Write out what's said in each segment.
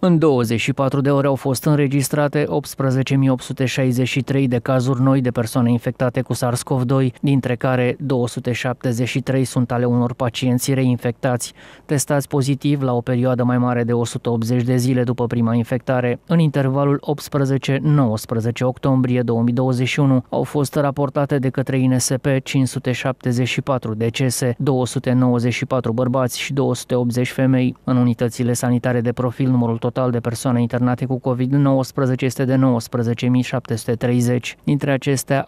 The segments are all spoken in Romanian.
În 24 de ore au fost înregistrate 18.863 de cazuri noi de persoane infectate cu SARS-CoV-2, dintre care 273 sunt ale unor pacienți reinfectați, testați pozitiv la o perioadă mai mare de 180 de zile după prima infectare. În intervalul 18-19 octombrie 2021 au fost raportate de către INSP 574 decese, 294 bărbați și 280 femei. În unitățile sanitare de profil numărul total de persoane internate cu COVID-19 este de 19.730. Dintre acestea,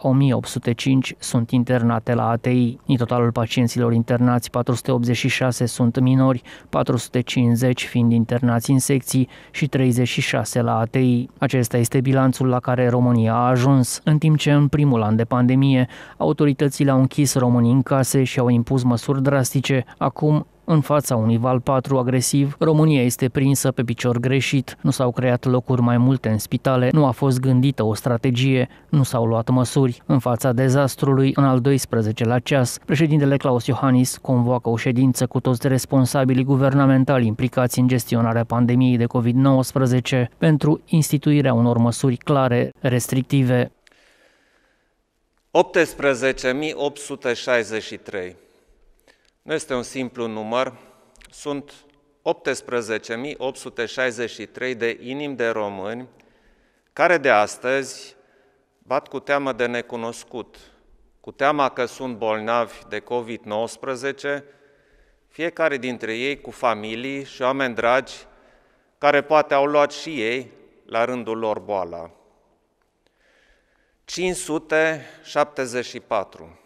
1.805 sunt internate la ATI. În totalul pacienților internați, 486 sunt minori, 450 fiind internați în secții și 36 la ATI. Acesta este bilanțul la care România a ajuns, în timp ce în primul an de pandemie autoritățile au închis românii în case și au impus măsuri drastice. Acum, în fața unui val 4 agresiv, România este prinsă pe picior greșit. Nu s-au creat locuri mai multe în spitale, nu a fost gândită o strategie, nu s-au luat măsuri. În fața dezastrului, în al 12 la ceas, președintele Claus Iohannis convoacă o ședință cu toți responsabilii guvernamentali implicați în gestionarea pandemiei de COVID-19 pentru instituirea unor măsuri clare, restrictive. 18.863 nu este un simplu număr, sunt 18.863 de inimi de români care de astăzi bat cu teamă de necunoscut, cu teama că sunt bolnavi de COVID-19, fiecare dintre ei cu familii și oameni dragi care poate au luat și ei la rândul lor boala. 574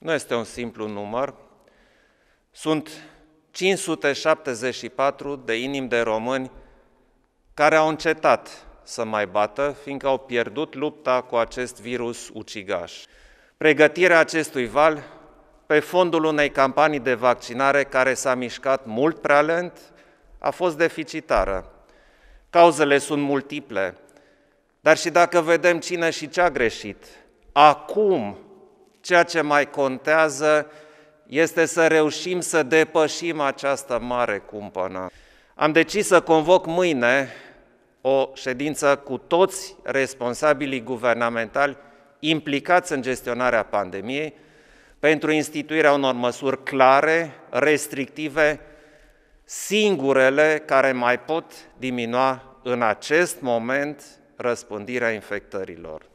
nu este un simplu număr. Sunt 574 de inimi de români care au încetat să mai bată, fiindcă au pierdut lupta cu acest virus ucigaș. Pregătirea acestui val pe fondul unei campanii de vaccinare care s-a mișcat mult prea lent, a fost deficitară. Cauzele sunt multiple, dar și dacă vedem cine și ce a greșit, acum Ceea ce mai contează este să reușim să depășim această mare cumpănă. Am decis să convoc mâine o ședință cu toți responsabilii guvernamentali implicați în gestionarea pandemiei pentru instituirea unor măsuri clare, restrictive, singurele care mai pot diminua în acest moment răspândirea infectărilor.